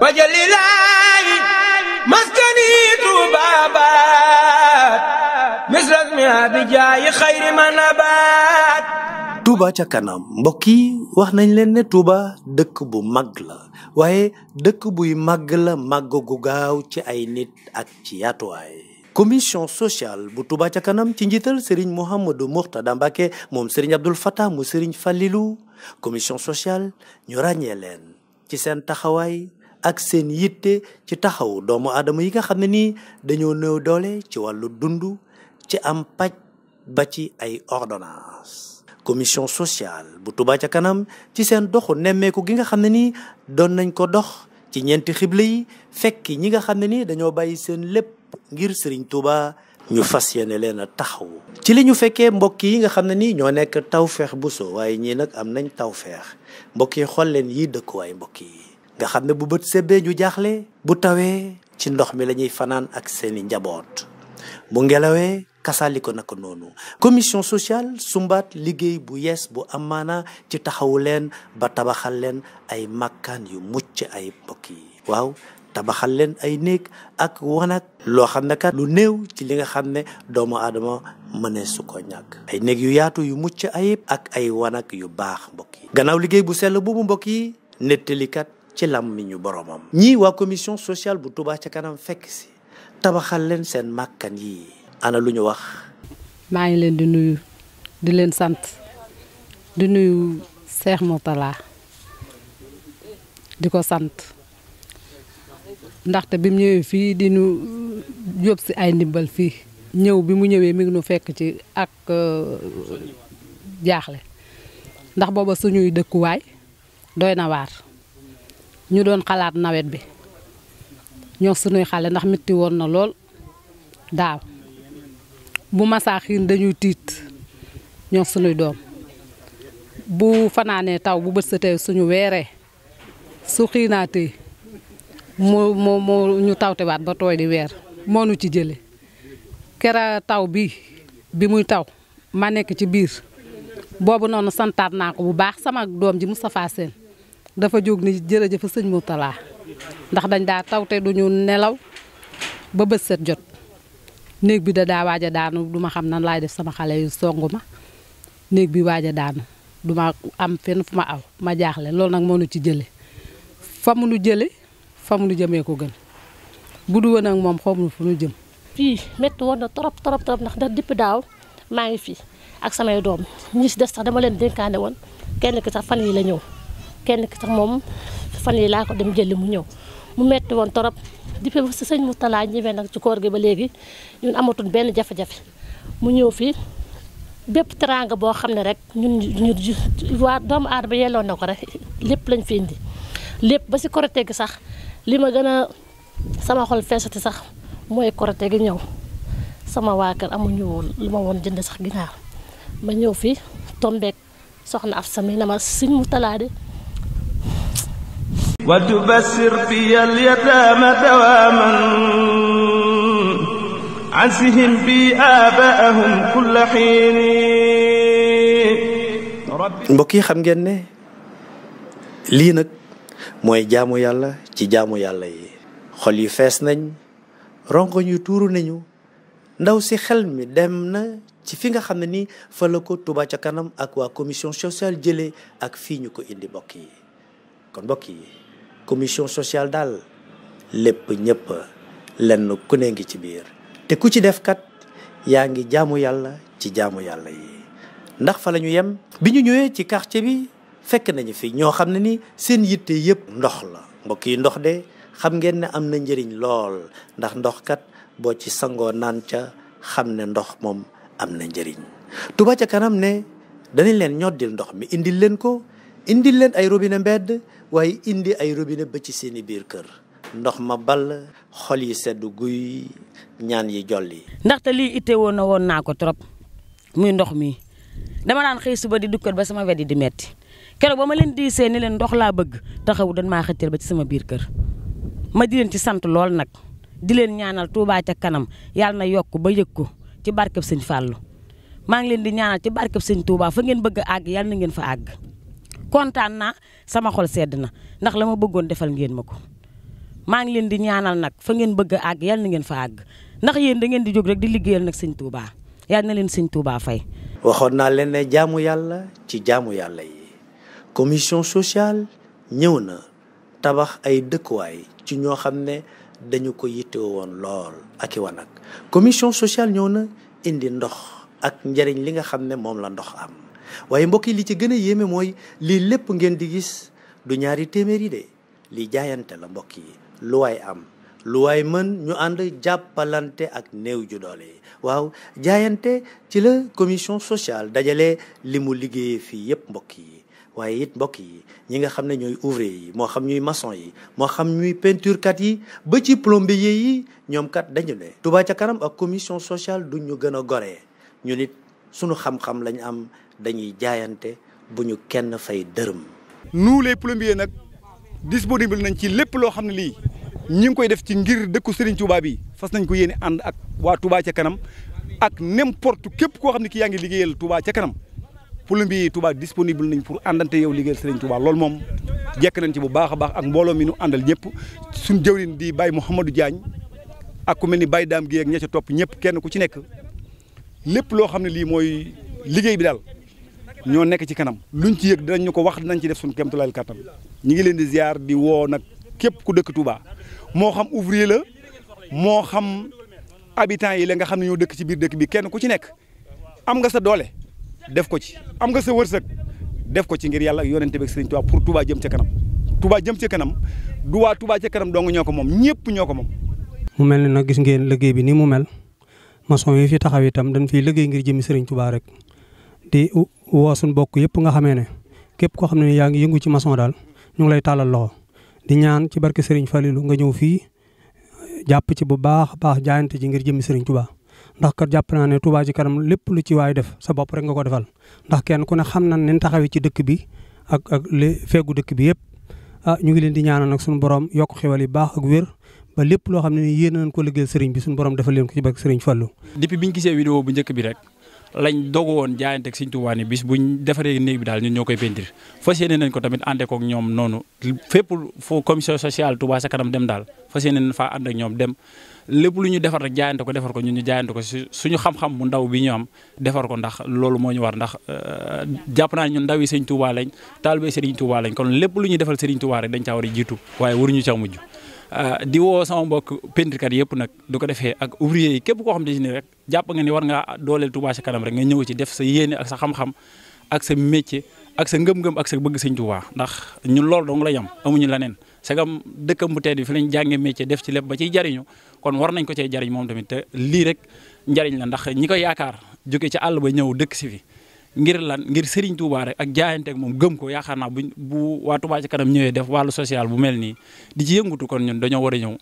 wajalilaayi ca kanam mbokk yi wax nañ leen ne Touba dëkk bu mag la waaye dëkk buy màgg la màgg gu gaaw ci ay nit ak ci yaatuwaay commission sociale bu Touba ca kanam ci njiital Serigne Mouhamadou Mourtada Mbacké moom Serigne Abdoul Fattah mu Serigne Fallilou commission sociale ñu ràññee leen ci seen taxawaay ak seen yitte ci taxawu doomu aadama yi nga xam ne nii dañoo néew doole ci wàllu dund ci am paj ba ci ay ordonnance commission sociale bu Touba ca kanam ci seen doxu nemmeeku gi nga xam ne nii doon nañ ko dox ci ñeenti xible yi fekki ñi nga xam ne nii dañoo bàyyi seen lépp ngir Serigne Touba ñu fas yéene leen a taxaw ci li ñu fekkee mbokk yi nga xam ne nii ñoo nekk tawfeex bu so waaye ñii nag am nañ tawfeex mbokk yi xool leen yii dëkkuwaay mbokk yi nga xam ne bu bët sebbee ñu jaaxle bu tawee ci ndox mi lañuy fanaan ak seeni njaboot bu ngelawee kasaaliko naka noonu commission sociale sumbaat liggéey bu yees bu amaana ci taxawu leen ba tabaxal leen ay makkaan yu mucc ay mbokk yi waaw tabaxal leen ay néeg ak wanag loo xam ne kat lu néew ci li nga xam ne doomu aadama mënee su ko ñàkk ay néeg yu yaatu yu mucc ayib ak ay wanag yu baax mbokk yi gannaaw liggéey bu sell boobu mbokk nettalikat ci làmmiñu boromam. ñii waa commission sociale bu Touba ca kanam fekk si tabaxal leen seen màkkan yi ana lu ñu wax. maa ngi leen di nuyu di leen sant di nuyu Cheikh Moutala di ko sant ndaxte bi mu ñëwee fii di nu yóbb si ay ndimbal fii ñëw bi mu ñëwee mi nu fekk ci ak euh, jaaxle ndax booba suñuy dëkkuwaay doy na waar. ñu doon xalaat nawet bi ñoo sunuy xale ndax metti woon na lool daaw bu masaa xiin dañuy tiit ñoo sunuy doom bu fanaanee taw bu bët setee suñu weeree su xiinaatee mu mu mu ñu tawtewaat ba tooy di weer moo nu ci jële kera taw bi bi muy taw ma nekk ci biir boobu noonu santaat naa ko bu baax sama doom ji Moustapha seen dafa jog ni jërëjëf seigne moutala ndax dañ daa tawte duñu nelaw ba bët set jot neeg bi da da waja daanu duma xam nan lay def sama xale yu songuma neeg bi waja daanu duma am fenn fuma aw ma jaxle lol nak moñu ci jële famu nu jële fa nu ko gën bu du ak mom xomnu fu nu jëm. fi metti na torop torop ndax da depuis daaw ma ngi fi ak sama doom ñi ci dess sax dama leen denkané won kenn ki sax fan yi la ñew kenn ki sax moom fan yi laa ko dem jëli mu ñëw mu metti woon torop di fi si sëñ Mourtala ñëwee nag ci koor gi ba léegi ñun amatul benn jafe-jafe mu ñëw fii bépp teraanga boo xam ne rek ñun ñu waa doomu aadama yelloon na ko rek lépp lañ fi indi lépp ba si korite gi sax li ma gën a sama xol feesati sax mooy korite gi ñëw sama waa amuñu woon lu ma woon jënd sax ginaar ma ñëw fii tombeek soxna af sami na ma sëñ Mourtala de وتبسر في اليتامى دواما عسهم في آباءهم كل حين mbokk yi xam ngeen ne lii nag mooy jaamu yàlla ci jaamu yàlla yi xol yu fees nañ rongoñ yu tuuru nañu ndaw si xel mi dem na ci fi nga xam ne ni fa la ko Touba ca kanam ak waa commission sociale jëlee ak fii ñu ko indi mbokk yi kon mbokk yi commission sociale daal lépp ñëpp lenn ku ne ngi ci biir te ku ci def kat yaa ngi jaamu yàlla ci jaamu yàlla yi ndax fa la yem bi ñu ñëwee ci quartier bi fekk nañu fi ñoo xam ne ni seen yitte yëpp ndox la mbokki ndox de xam ngeen ne am na njëriñ lool ndax ndox kat boo ci sangoo naan ca xam ne ndox moom am na njëriñ Touba ca kanam ne danañ leen ñoddil ndox mi indil leen ko indil leen ay robinet mbedd waaye indi ay robine ba ci seeni biir kër ndox ma ball xol yi sedd guy ñaan yi jolli. ndaxte lii itte woon na woon naa ko trop muy ndox mi dama daan xëy suba di dukkat ba sama wet yi di metti keroog ba ma leen di ni leen ndox laa bëgg taxawu dañ maa xëcceel ba ci sama biir kër ma di leen ci sant lool nag di leen ñaanal Tuubaa ca kanam yàlla na yokk ba yëg ko ci barkeb sëñ Fallou maa ngi leen di ñaanal ci barkeb sëñ Tuubaa fa ngeen bëgg a àgg yàlla ngeen fa àgg. kontaan naa sama xol sedd na ndax la ma bëggoon defal ngeen ma ko maa ngi leen di ñaanal nag fa ngeen bëgg a àgg yal na ngeen fa àgg ndax yéen da ngeen di jóg rek di liggéeyal nag sëñ Touba yal na leen sëñ Touba fay. waxoon naa leen ne jaamu yàlla ci jaamu yàlla yi commission sociale ñëw na tabax ay dëkkuwaay ci ñoo xam ne dañu ko yitte woon lool ak i wanag commission sociale ñëw na indi ndox ak njëriñ li nga xam ne moom la ndox am. waaye mbokk yi li ci gën a yéeme mooy lii lépp ngeen di gis du ñaari téeméer yi de li jaayante la mbokk yi lu waaye am lu waay mën ñu ànd jàppalante ak néew ju doole yi waaw jaayante ci la commission sociale dajale li mu liggéeye fii yépp mbokk yi waaye it mbokk yi ñi nga xam ne ñooy ouvrier yi moo xam ñuy maçon yi moo xam ñuy peinturekat yi ba ci plombier yi ñoom kat dañu ne Touba ca kanam ak commission sociale duñ ñu gën a goree ñu nit sunu xam-xam lañ am dañuy jaayante bu ñu kenn fay dërëm. nous les plombiers nag disponible nañ ci lépp loo xam ne lii ñi ngi koy def ci ngir dëkku Serigne Touba bi fas nañ ko yéene ànd ak waa Touba ca kanam ak n'importe képp koo xam ne ki yaa ngi liggéeyal Touba ca kanam plombier yi Touba disponible nañ pour àndante yow liggéeyal Serigne Touba loolu moom jekk nañ ci bu baax a baax ak mbooloo mi nu àndal ñëpp suñ jëwriñ di Baye Mouhamadou Diagne ak ku mel ni Baye Dame gi ak ca topp ñëpp kenn ku ci nekk lépp loo xam ne lii mooy liggéey bi daal. ñoo nekk ci kanam luñ ci yëg dinañ ñu ko wax dinañ ci def suñu kéemtulaayal kàttan ñu ngi leen di ziar di woo nag képp ku dëkk tubaa moo xam ouvrier la moo xam habitants yi la nga xam ne ñoo dëkk ci biir dëkk bi kenn ku ci nekk am nga sa doole def ko ci am nga sa wërsëg def ko ci ngir yàlla ak yonente bi ak Serigne pour Touba jëm ca kanam tubaa jëm ca kanam du waa Touba ca kanam dong ñoo ko moom ñëpp ñoo ko moom. mu mel ne nag gis ngeen liggéey bi ni mu mel maçon yi fi taxaw itam dañ fiy liggéey ngir jëmi Serigne Touba woo suñu bokk yëpp nga xamee ne képp koo xam ne yaa ngi yëngu ci maçon daal ñu ngi lay tàllal loxo di ñaan ci barke Serigne Falilou nga ñëw fii jàpp ci bu baax baax jaayante ji ngir jëmmi sëriñ tubaa ndax kat jàpp naa ne tubaa ci kanam lépp lu ci waay def sa bopp rek nga ko defal ndax kenn ku ne xam na ne taxawee ci dëkk bi ak ak li fegu dëkk bi yëpp ah ñu ngi leen di ñaanal nag suñu borom yokk xewal yi baax ak wér ba lépp loo xam ne yéen nañ ko liggéeyal sëriñ bi suñu borom defal leen ko ci barke Serigne Fallou. depuis biñ gisee vidéo bu njëkk bi rek lañ dogu woon jaayanteeg Sëriñ Tuubaa ni bis buñ defaree néeg bi daal ñu ñoo koy pentir fas yéene nañ ko tamit àndee kook ñoom noonu fépp foo commission sociale Touba sa kanam dem daal fas yéene nañ faa ànd ak ñoom dem lépp lu ñu defar rek jaayante ko defar ko ñun ñu jaayante ko suñu xam-xam bu ndaw bi ñu am defar ko ndax loolu moo ñu war ndax euh, jàpp naa ñu ndaw yi Sëriñ Tuubaa lañ taalibe Sëriñ Tuubaa lañ kon lépp lu ñuy defal Sëriñ Tuubaa rek dañ caa war a jiitu waaye waruñu caa mujj Ah, di woo sama mbokk pentrikat yëpp nag du ko defee ak ouvrier yi képp koo xam ne si ni rek jàpp nga ni war nga dooleel Touba Ca Kanam rek nga ñëw ci def sa yéene ak sa xam-xam ak sa métier ak sa ngëm-ngëm ak sa bëgg sañ Touba ndax ñun loolu dong la yam amuñu leneen sagam dëkkam bu tedd bi fi lañ jàngee métier def ci leb ba ciy jariñu kon war nañ ko cee jariñ moom tamit te lii rek njariñ la ndax ñi ko yaakaar jóge ci àll ba ñëw dëkk si fi ngir lan ngir Serigne Touba rek ak jaayanteeg moom gëm ko yaakaar bu bu waa Touba ci kanam def social bu mel di ci yëngutu kon ñun dañoo war a ñëw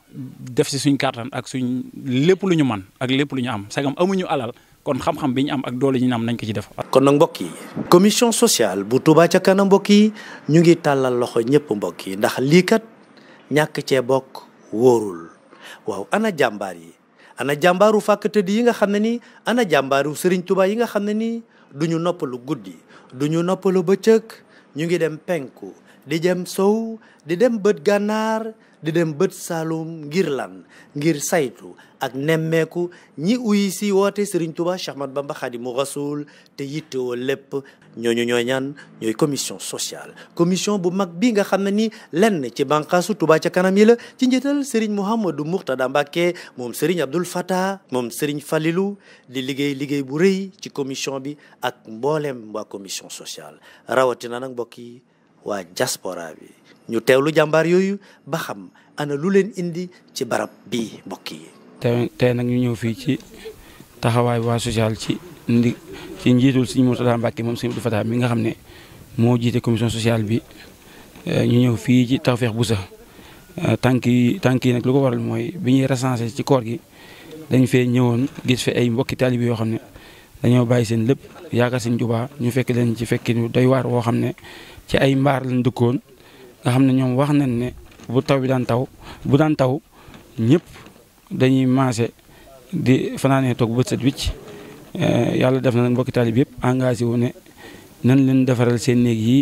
def si suñ kàttan ak suñ lépp lu ñu man ak lépp lu am sagam amuñu alal kon xam-xam bi ñu am ak doole ñu am nañ ko ci def. kon nag mbokk yi commission sociale bu Touba ca kanam mbokk yi ñu ngi tàllal loxo ñëpp mbokk yi ndax lii kat waaw ana jambari yi ana jambaru fàkk tëdd yi nga xam ana jambaru Serigne Touba yi nga xam duñu noppalu guddi duñu noppalu bëccëg ñu ngi dem penku dedem sou dedem bët gànnaar dedem dem saalum salum girlan ngir saytu ak nemmeeku ñi uyi si woote Serigne Touba Cheikh Bamba Khadimou Rassoul te yittewoo lépp ñooñu ñooy ñaan ñooy commission sociale commission bu mag bi nga xam ne ni lenn ci bànqaasu Touba ca kanam yi la ci njëtal Serigne Mouhamadou Mourtada Mbacké moom Serigne Abdoul Fattah moom Serigne Falilou di liggéey liggéey bu rëy ci commission bi ak mbooleem waa commission sociale rawatina nag mbokk waa jaspora bi ñu teewlu jàmbaar yooyu ba xam ana lu leen indi ci barab bii mbokki te tey ñu ñëw fii ci taxawaay waa sociale ci ndi ci njiitul Sëriñ Mourtada Mbacke moom Sëriñ Abdou Fatah mi nga xam ne moo jiite commission sociale bi eh, ñu ñëw fii ci Tawfekh Boussa eh, tànk yi tànk yi nag lu ko waral mooy bi ñuy recensé ci koor gi dañ fee ñëwoon gis fi ay mbokki taalibe yoo xam ne dañoo bàyyi seen lépp yaakaar seen jubaa ñu fekk leen ci fekki doy waar woo xam ne ci ay mbaar lañ dëkkoon nga xam ne ñoom wax nañ ne bu taw bi daan taw bu daan taw ñëpp dañuy maase di fanaanee toog bët set wicc eh, yàlla def na nag mbokki taalib yëpp engagé wu ne nan leen defaral seen néeg yi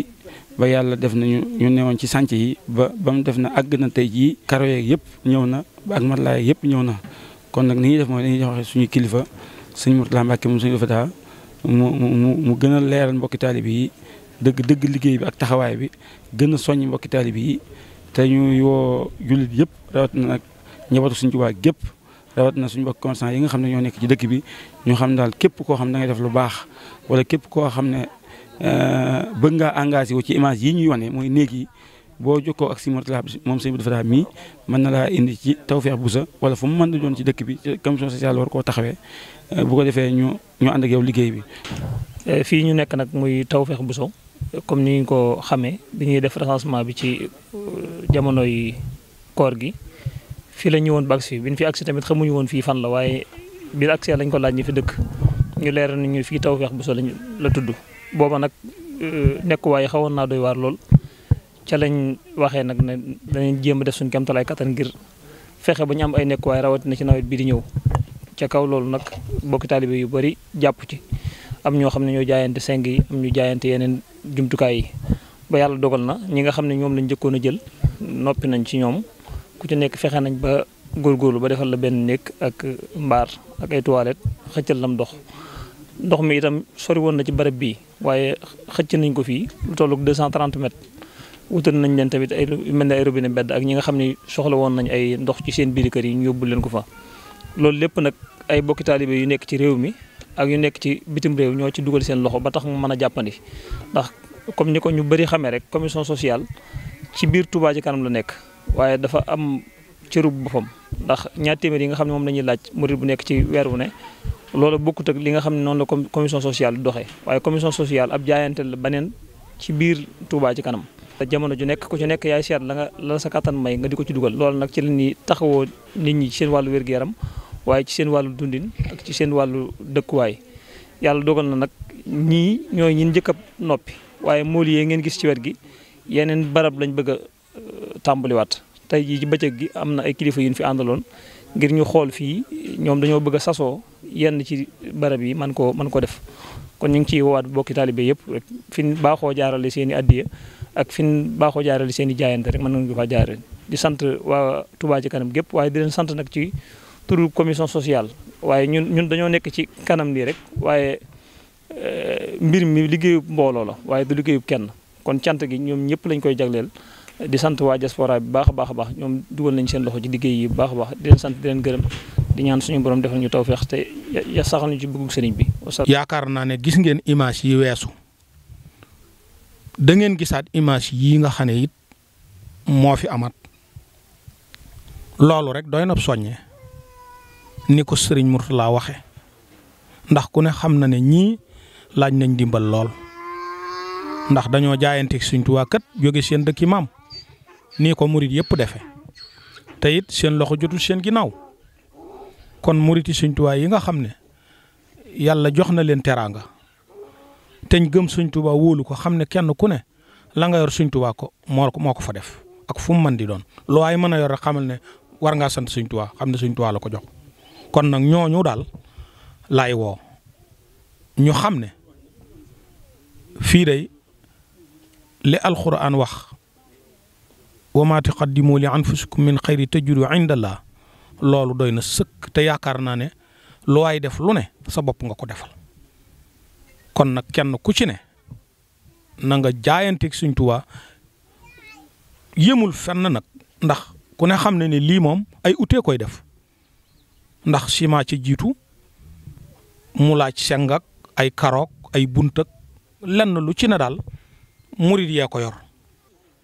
ba yàlla def na ñu newoon ci sànc yi ba ba def na àgg na tey jii karo yeeg yëpp ñëw na ak matlaay yëpp ñëw na kon nag ni ñuy def mooy dañuy joxe suñu kilifa sëñ Mourtala suñu dafa mu mu mu gën a leeral mbokki taalib yi dëgg dëgg liggéey bi ak taxawaay bi gën a soññ mbokki taalibe yi te ñuy woo jullit yëpp rawat na nag ñëwatu suñu Tuubaa gépp rawat na suñu mbokk commerçant yi nga xam ne ñoo nekk ci dëkk bi ñu xam daal képp koo xam ne da def lu baax wala képp koo xam ne euh, bëgg nga engagé wu ci image yi ñuy wane mooy néeg yi boo jokkoo ak si mortala moom sëñ bi mii mën na laa indi ci Tawfekh Buusa wala fu mu mën na doon ci dëkk bi ci commission sociale war koo taxawee euh, bu ko defee ñu ñu ànd ak yow liggéey bi euh, fii ñu nekk nag muy Tawfekh Buusa comme ni ñu ko xamee bi ñuy def recensement bi ci euh, jamono yi koor gi fii la ñu woon ba agsi bi ñu fi agsi tamit xamuñu woon fii fan la waaye biir agsi lañ ko laaj ñi fi dëkk ñu leeral nañu fii Tawfekh Bousso lañ la tudd booba nag euh, nekkuwaay xawoon naa doy waar lool ca lañ waxee nag ne danañ jéem a def suñ kemtalaay kattan ngir fexe ba ñu am ay nekkuwaay rawatina ci nawet bi di ñëw ca kaw loolu nag bokki taalibe yu bari jàpp ci am ñoo xam ne ñoo jaayante seng yi am ñu jaayante yeneen jumtukaay yi ba yàlla dogal na ñi nga xam ne ñoom lañ njëkkoon a jël noppi nañ ci ñoom ku ci nekk fexe nañ ba góorgóorlu ba defal la benn néeg ak mbaar ak ay toilettes xëccal lam dox ndox mi itam sori woon na ci barab bii waaye xëcc nañ ko fii lu toll ak 230 mètres wutal nañ leen tamit ay mel ne ay robinet bedd ak ñi nga xam ne soxla woon nañ ay ndox ci seen biir kër yi ñu yóbbu leen ko fa loolu lépp nag ay bokki taalibe yu nekk ci réew mi ak yu nekk ci bitim réew ñoo ci dugal seen loxo ba tax mu mën a jàppandi ndax comme ni ko ñu bëri xamee rek commission sociale ci biir Touba ci kanam la nekk waaye dafa am cërub boppam ndax ñaar téeméer yi nga ne moom la ñuy laaj murid bu nekk ci weer wu ne loolu bokkut ak li xam ne noonu la commission sociale doxee waaye commission sociale ab jaayante la beneen ci biir Touba ci kanam jamono ju nekk ko ci nekk yaay seet la nga la sa kattan may nga di ko ci dugal loolu nag ci la ñuy taxawoo nit ñi seen wàllu wér-gu-yaram waye ci seen walu dundin ak ci seen dekk way yalla dogal na nak ñi ñoy ñin njëkk a noppi waaye mool yi ngeen gis ci wër gi yeneen barab lañ bëgg euh, tambali wat tay ji ci bëcëk gi amna ay kilifa yuñ fi andalon ngir ñu xol fi ñom dañoo bëgg saso yenn ci barab yi man ko man ko def kon ñing ci waat bokki talibé yépp rek fi baaxo jaarale seeni addiya ak fin baaxo jaarale seeni jaayante rek man nga fa di sante wa Touba ci kanam gep waye di len sante nak ci turu commission sociale waye ñun ñun dañu nekk ci kanam ni rek euh mbir mi liggéeyub mbolo la waye du liggéeyub kenn kon cant gi ñom ñepp lañ koy jaglél di sante wa diaspora bi baax baax baax ñom bah nañ seen loxo ci liggéey yi baax baax di leen sante di leen gërëm di ñaan suñu borom defal ñu tawfiix te ya, ya saxal ñu ci bëggug sëriñ bi. yaakaar na ne gis ngeen image yi weesu da ngeen gisaat image yi nga xane ne it moo fi amat loolu rek doy na soññee ni ko serigne murtala waxe ndax ku ne xam na ne ñi laaj nañ dimbal lool ndax dañoo jaayante suñ tuwa kat joge seen dëkki imam ni ko defe te it seen loxo jotul seen ginaaw kon muriti suñ tuwa yi nga xam ne yàlla jox na leen teranga teñ gëm suñ Tuubaa wolu ko xamne kenn ku ne la nga yor suñ Tuubaa ko moo moko fa def ak fu mu di doon loo ay mën yor xamal ne war nga sant suñ Tuubaa xamne suñ la ko jox kon nak ñooñu dal lay wo ñu xamne fi day li alquran wax wa maa tuqaddimu li anfusikum min xayri tajidu inda allah loolu doy na sëkk te yaakaar naa ne lu waay def lu ne sa bopp nga ko defal kon nak kenn ku ci ne na nga jaayante suñ tuwa yëmul fenn nak ndax ku ne xamne ni li mom ay outé koy def ndax ciment ci jiitu mu laaj seng ak ay karoog ay bunt ak lu ci ne daal murit yee ko yor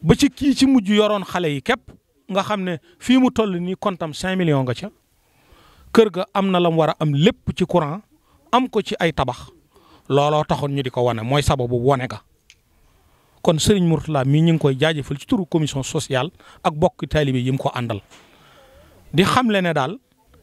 ba ci kii ci mujj yoroon xale yi képp nga xam ne fii mu toll nii kontam cinq million nga ca kër ga am na la lam war a am lépp ci courant am ko ci ay tabax looloo taxoon ñu di ko wane mooy sababu wane ga kon Serigne Mourtala mii ñu ngi koy jaajëfal ci turu commission sociale ak bokk taalibe yi mu ko àndal di xamle ne daal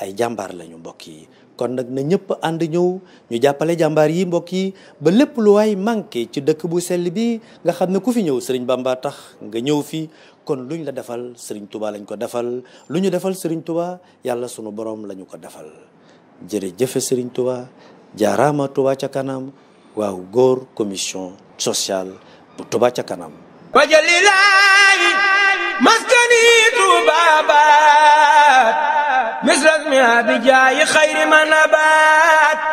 ay jàmbaar lañu mbokk yi kon nag na ñëpp ànd ñëw ñu jàppale jàmbaar yi mbokk yi ba lépp lu waay manqué ci dëkk bu sell bi nga xam ne ku fi ñëw sëriñ Bamba tax nga ñëw fi kon lu ñu la defal sëriñ Touba lañ ko defal lu ñu defal sëriñ Touba yàlla sunu borom lañu ko defal jëfe sëriñ Touba jaaraama Touba ca kanam waaw góor commission sociale bu Touba ca kanam wajalilaayi maskani Touba مثل اسمها بجاي خير من نبات